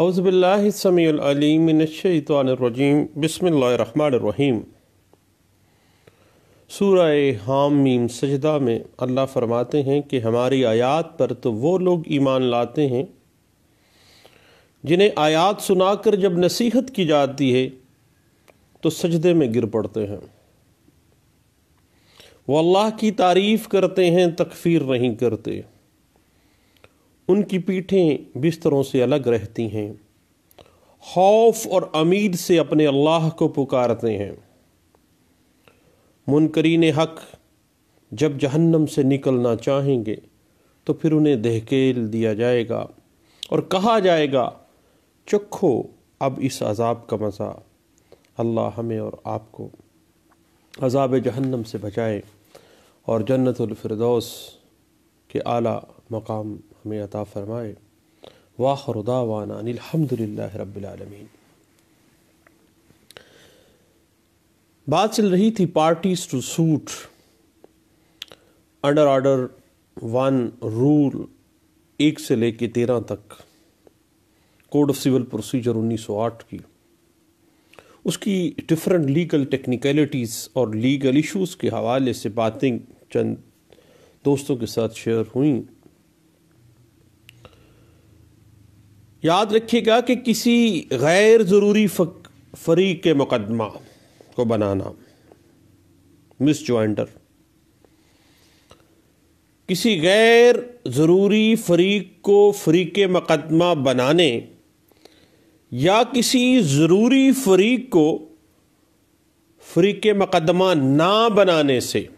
अउज़बिल्लिसमीम बसमीम सूरह हाम मीम सजदा में अल्लाह फरमाते हैं कि हमारी आयात पर तो वो लोग ईमान लाते हैं जिन्हें आयात सुनाकर जब नसीहत की जाती है तो सजदे में गिर पड़ते हैं वो अल्लाह की तारीफ़ करते हैं तकफ़ीर नहीं करते उनकी पीठें बिस्तरों से अलग रहती हैं खौफ और अमीद से अपने अल्लाह को पुकारते हैं मुनकरीन हक जब जहन्नम से निकलना चाहेंगे तो फिर उन्हें दहकेल दिया जाएगा और कहा जाएगा चखो अब इस अजाब का मज़ा अल्लाह हमें और आपको अजाब जहन्नम से बचाए और जन्नतफरदौस के आला मकाम हमें अता फ़रमाए वाखरदा वाना अनिलहमदिल्ला रबालमीन बात चल रही थी parties to suit under order one rule एक से लेके तेरह तक कोड ऑफ सिविल प्रोसीजर 1908 की उसकी डिफरेंट लीगल टेक्निकलिटीज़ और लीगल इश्यूज़ के हवाले से बातें चंद दोस्तों के साथ शेयर हुई याद रखिएगा कि किसी गैर ज़रूरी फरीक के मुकदमा को बनाना मिस ज्वाइंटर किसी गैर ज़रूरी फरीक को फरीक मुकदमा बनाने या किसी ज़रूरी फरीक को फरीक मुकदमा ना बनाने से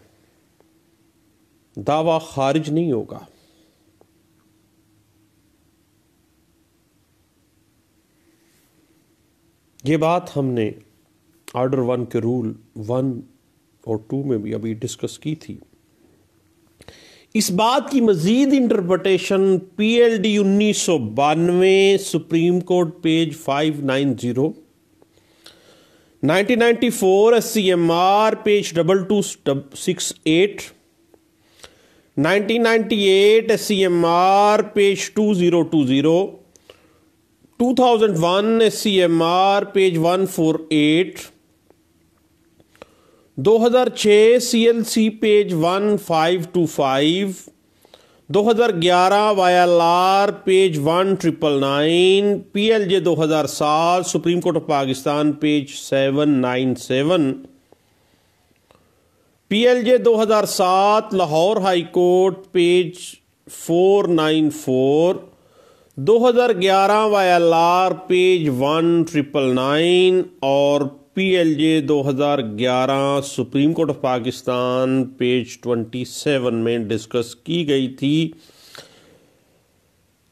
दावा खारिज नहीं होगा ये बात हमने ऑर्डर वन के रूल वन और टू में भी अभी डिस्कस की थी इस बात की मजीद इंटरप्रटेशन पी एल डी उन्नीस सौ बानवे Supreme Court page five nine zero nineteen four S page double two six eight nineteen eight S page two two zero zero 2001 CMR page 148 2006 CLC page 1525 2011 YLR page one triple nine P L J दो हज़ार सात supreme Court of Pakistan page seven nine seven P L J दो हज़ार सात Lahore High Court page four nine four 2011 R page one triple nine और P L हजार ग्यारह Supreme Court of Pakistan page 27 में डिस्कस की गई थी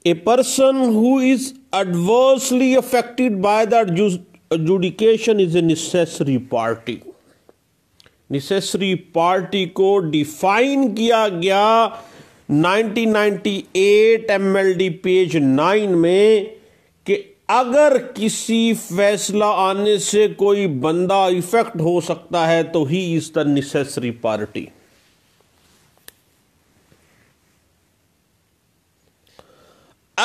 a person who is adversely affected by that adjudication is a necessary party necessary party को define किया गया 1998 एमएलडी पेज 9 में कि अगर किसी फैसला आने से कोई बंदा इफेक्ट हो सकता है तो he is the necessary party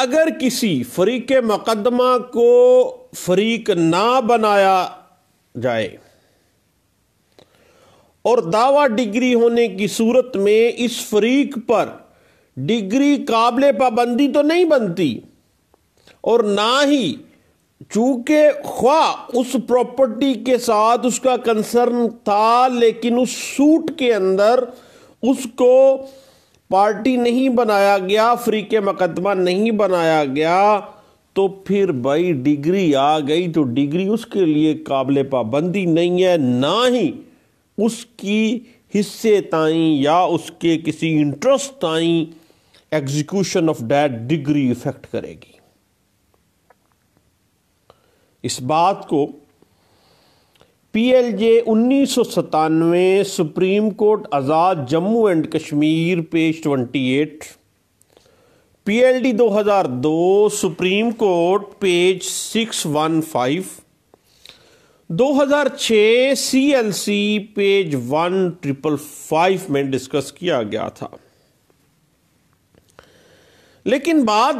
अगर किसी फरीक मुकदमा को फरीक ना बनाया जाए और दावा डिग्री होने की सूरत में इस फरीक पर डिग्री काबिल पाबंदी तो नहीं बनती और ना ही चूंकि ख्वा उस प्रॉपर्टी के साथ उसका कंसर्न था लेकिन उस सूट के अंदर उसको पार्टी नहीं बनाया गया फ्री के मुकदमा नहीं बनाया गया तो फिर भाई डिग्री आ गई तो डिग्री उसके लिए काबिल पाबंदी नहीं है ना ही उसकी हिस्से ताई या उसके किसी इंटरेस्ट ताई execution of that decree effect करेगी इस बात को पीएलजे उन्नीस सौ सतानवे Supreme Court Azad Jammu and Kashmir page twenty eight PLD 2002 Supreme Court page 615 2006 CLC page one triple five में डिस्कस किया गया था लेकिन बात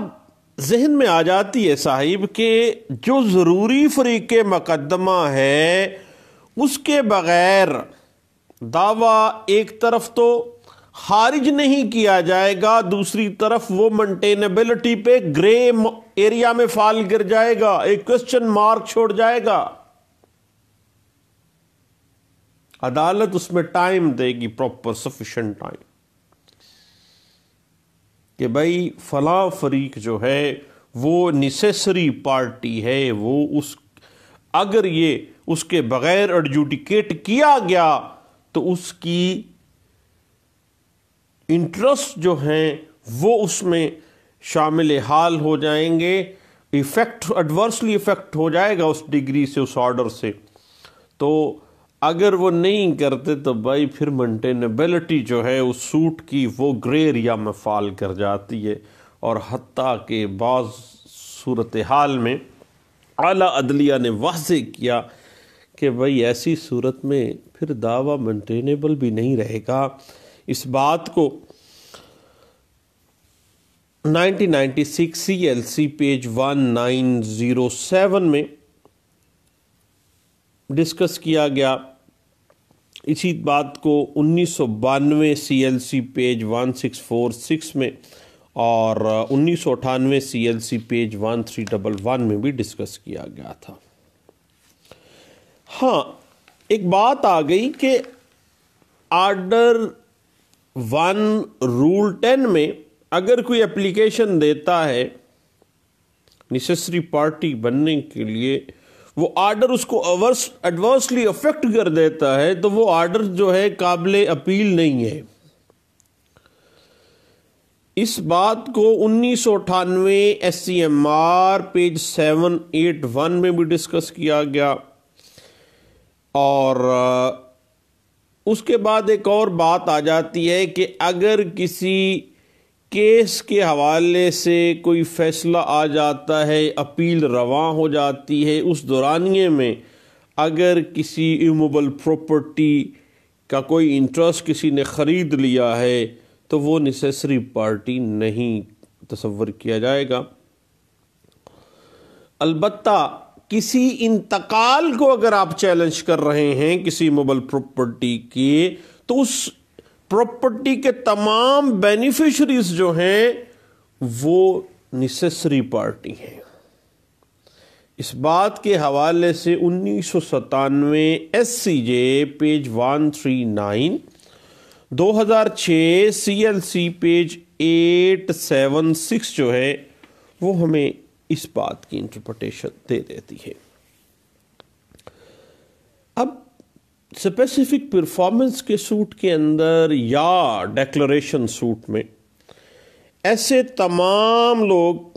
जहन में आ जाती है साहिब के जो ज़रूरी फरीक मुकदमा है उसके बग़ैर दावा एक तरफ तो खारिज नहीं किया जाएगा दूसरी तरफ वो मेंटेनेबिलिटी पे ग्रे एरिया में फाल गिर जाएगा एक क्वेश्चन मार्क छोड़ जाएगा अदालत उसमें टाइम देगी प्रॉपर सफिशेंट टाइम कि भाई फला फरीक जो है वो निसेसरी पार्टी है वो उस अगर ये उसके बगैर एडजुडिकेट किया गया तो उसकी इंटरेस्ट जो हैं वो उसमें शामिल हाल हो जाएंगे इफ़ेक्ट एडवर्सली इफ़ेक्ट हो जाएगा उस डिग्री से उस ऑर्डर से तो अगर वो नहीं करते तो भाई फिर मेंटेनेबिलिटी जो है उस सूट की वो ग्रे एरिया में फाल कर जाती है और हती के बाद सूरत हाल में आला अदलिया ने वाज किया कि भाई ऐसी सूरत में फिर दावा मेंटेनेबल भी नहीं रहेगा इस बात को 1996 सीएलसी पेज 1907 में डिस्कस किया गया इसी बात को उन्नीस सौ बानवे C L C page one six four six में और उन्नीस सौ अठानवे C L C page one three double one में भी डिस्कस किया गया था हाँ एक बात आ गई कि आर्डर वन रूल टेन में अगर कोई एप्लीकेशन देता है नेसेसरी पार्टी बनने के लिए वो आर्डर उसको अवर्स एडवर्सली अफेक्ट कर देता है तो वो आर्डर जो है काबिल अपील नहीं है इस बात को उन्नीस सौ अठानवे S C M R page seven eight one में भी डिस्कस किया गया और उसके बाद एक और बात आ जाती है कि अगर किसी केस के हवाले से कोई फैसला आ जाता है अपील रवा हो जाती है उस दौरानिए में अगर किसी इमोबल प्रॉपर्टी का कोई इंटरेस्ट किसी ने ख़रीद लिया है तो वो नेसेसरी पार्टी नहीं तस्वर किया जाएगा अलबत् किसी इंतकाल को अगर आप चैलेंज कर रहे हैं किसी मोबल प्रॉपर्टी के तो उस प्रॉपर्टी के तमाम बेनिफिशरीज जो हैं वो निसेसरी पार्टी हैं इस बात के हवाले से उन्नीस सौ सतानवे S C J page one three nine दो हज़ार छ C L C page eight seven six जो है वो हमें इस बात की इंटरप्रटेशन दे देती है अब स्पेसिफिक परफॉर्मेंस के सूट के अंदर या डेक्लरेशन सूट में ऐसे तमाम लोग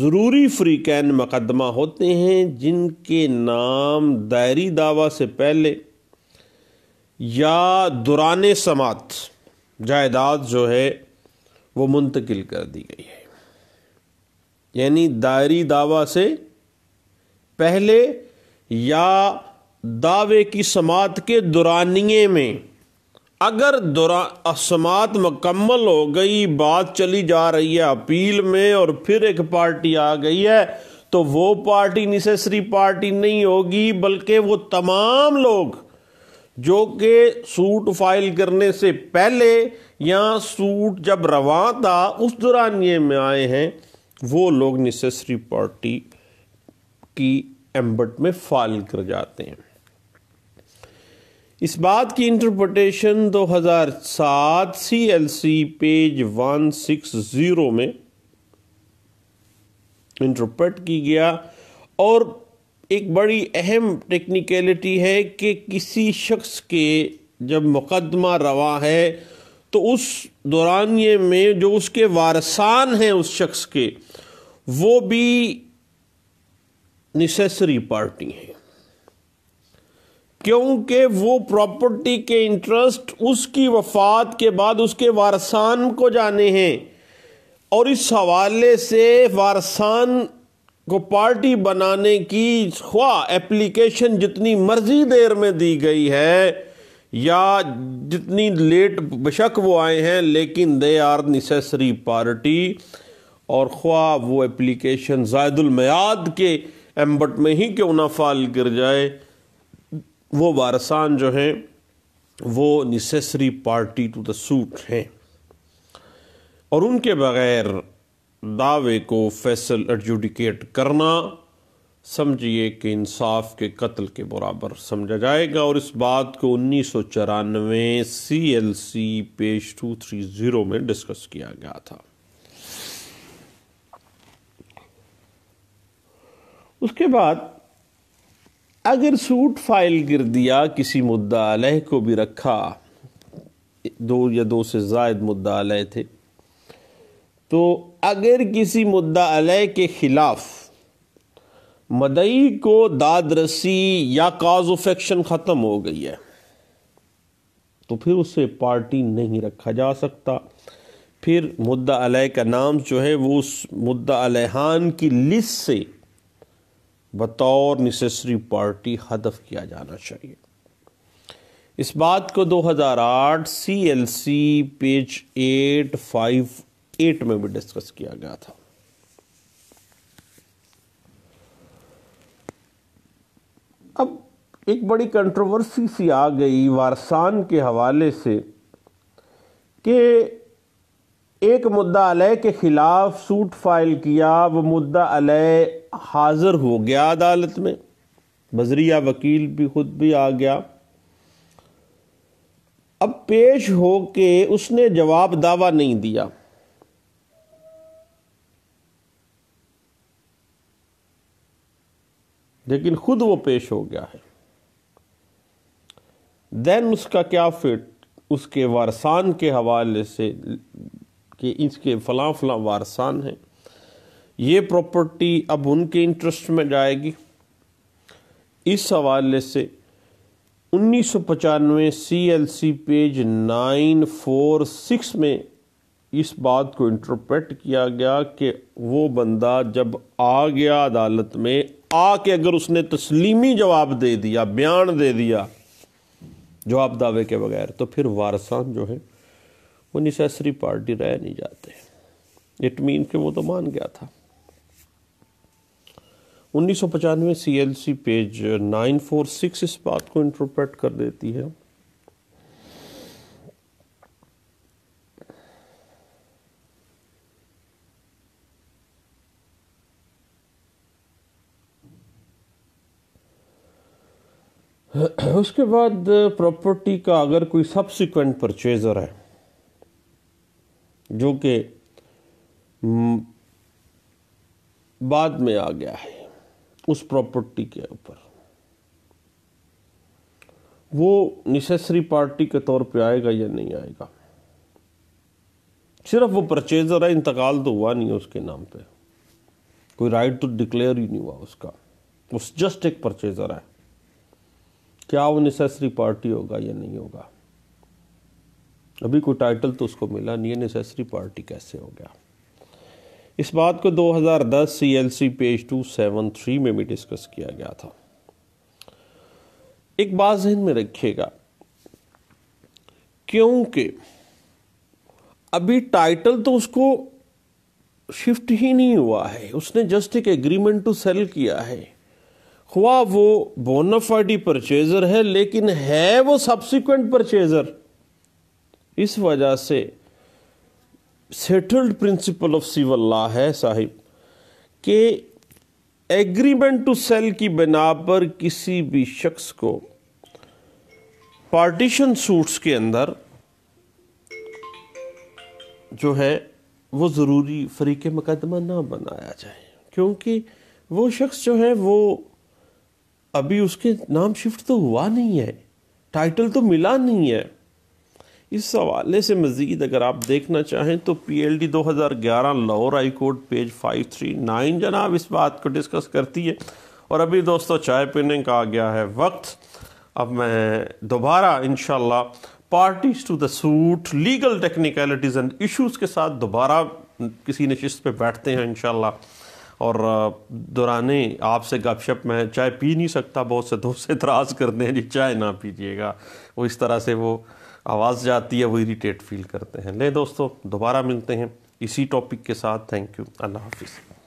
ज़रूरी फ्री कैन मुकदमा होते हैं जिनके नाम दायरी दावा से पहले या दुरान समात जायदाद जो है वो मुंतकिल कर दी गई है यानी दायरी दावा से पहले या दावे की समात के दुरानिए में अगर दुरा समात मकम्मल हो गई बात चली जा रही है अपील में और फिर एक पार्टी आ गई है तो वो पार्टी निसेसरी पार्टी नहीं होगी बल्कि वो तमाम लोग जो कि सूट फाइल करने से पहले या सूट जब रवा था उस दौरान ये में आए हैं वो लोग निसेसरी पार्टी की एम्बट में फाइल कर जाते हैं इस बात की इंटरप्रटेशन 2007 सीएलसी पेज 160 में इंटरप्रेट की गया और एक बड़ी अहम टेक्निकलिटी है कि किसी शख्स के जब मुकदमा रवा है तो उस दौरानिए में जो उसके वारसान हैं उस शख्स के वो भी नेसेसरी पार्टी हैं क्योंकि वो प्रॉपर्टी के इंटरेस्ट उसकी वफात के बाद उसके वारसान को जाने हैं और इस हवाले से वारसान को पार्टी बनाने की ख्वा एप्लीकेशन जितनी मर्जी देर में दी गई है या जितनी लेट बशक वो आए हैं लेकिन दे आर नेसेसरी पार्टी और ख्वा वो एप्लीकेशन जायदुलमयाद के एम्बट में ही क्यों ना फाल गिर जाए वो वारसान जो हैं वो necessary party to the suit हैं और उनके बग़ैर दावे को फैसल एडजुडिकेट करना समझिए कि इंसाफ के कत्ल के बराबर समझा जाएगा और इस बात को उन्नीस सौ चौरानवे C L C page two three zero में डिस्कस किया गया था उसके बाद अगर सूट फाइल गिर दिया किसी मुद्दा अलह को भी रखा दो या दो से जायद मुद्दा अलह थे तो अगर किसी मुद्दा अलह के ख़िलाफ़ मदई को दाद रसी या काज ऑफ एक्शन ख़त्म हो गई है तो फिर उसे पार्टी नहीं रखा जा सकता फिर मुद्दा अलह का नाम जो है वो उस मुद्दा अलहान की लिस्ट से बतौर नेसेसरी पार्टी हदफ किया जाना चाहिए इस बात को 2008 सीएलसी पेज 858 में भी डिस्कस किया गया था अब एक बड़ी कंट्रोवर्सी सी आ गई वारसान के हवाले से कि एक मुद्दा अलय के ख़िलाफ़ सूट फाइल किया वह मुद्दा अलय हाजिर हो गया अदालत में बजरिया वकील भी खुद भी आ गया अब पेश हो के उसने जवाब दावा नहीं दिया लेकिन खुद वो पेश हो गया है देन उसका क्या फिट उसके वारसान के हवाले से कि इसके फलां फलां वारसान हैं ये प्रॉपर्टी अब उनके इंटरेस्ट में जाएगी इस हवाले से उन्नीस सौ पचानवे C L C page nine four six में इस बात को इंटरप्रेट किया गया कि वो बंदा जब आ गया अदालत में आके अगर उसने तस्लीमी जवाब दे दिया बयान दे दिया जवाब दावे के बगैर तो फिर वारसान जो है वो निसेसरी पार्टी रह नहीं जाते इट मीन के वो तो मान गया था उन्नीस सौ एल सी पेज 946 इस बात को इंटरप्रेट कर देती है उसके बाद प्रॉपर्टी का अगर कोई सबसिक्वेंट परचेजर है जो कि बाद में आ गया है उस प्रॉपर्टी के ऊपर वो निसेसरी पार्टी के तौर पे आएगा या नहीं आएगा सिर्फ वो परचेजर है इंतकाल तो हुआ नहीं उसके नाम पे कोई राइट टू डिक्लेयर ही नहीं हुआ उसका उस जस्ट एक परचेजर है क्या वो निसेसरी पार्टी होगा या नहीं होगा अभी कोई टाइटल तो उसको मिला नहीं है नेसेसरी पार्टी कैसे हो गया इस बात को 2010 सीएलसी पेज 273 में भी डिस्कस किया गया था एक बात जहन में रखिएगा क्योंकि अभी टाइटल तो उसको शिफ्ट ही नहीं हुआ है उसने जस्ट एक एग्रीमेंट टू सेल किया है हुआ वो बोनाफाइडी परचेजर है लेकिन है वो सब्सिक्वेंट परचेजर इस वजह से settled principle of civil law है साहिब कि एग्रीमेंट टू सेल की बिना पर किसी भी शख्स को पार्टीशन सूट्स के अंदर जो है वो ज़रूरी फरीक मुकदमा ना बनाया जाए क्योंकि वो शख्स जो है वो अभी उसके नाम शिफ्ट तो हुआ नहीं है टाइटल तो मिला नहीं है इस हवाले से मज़ीद अगर आप देखना चाहें तो पी एल डी दो हज़ार ग्यारह Lahore High Court page five three nine जनाब इस बात को डिस्कस करती है और अभी दोस्तों चाय पीने का आ गया है वक्त अब मैं दोबारा इन parties to the suit legal technicalities and issues के साथ दोबारा किसी नशस्त पर बैठते हैं इन और दौरान आपसे गपशप में चाय पी नहीं सकता बहुत से दोस्त एतराज़ करते हैं जी चाय ना पीजिएगा वो इस तरह से वो आवाज़ जाती है वो इरीटेट फील करते हैं ले दोस्तों दोबारा मिलते हैं इसी टॉपिक के साथ थैंक यू अल्लाह हाफिज़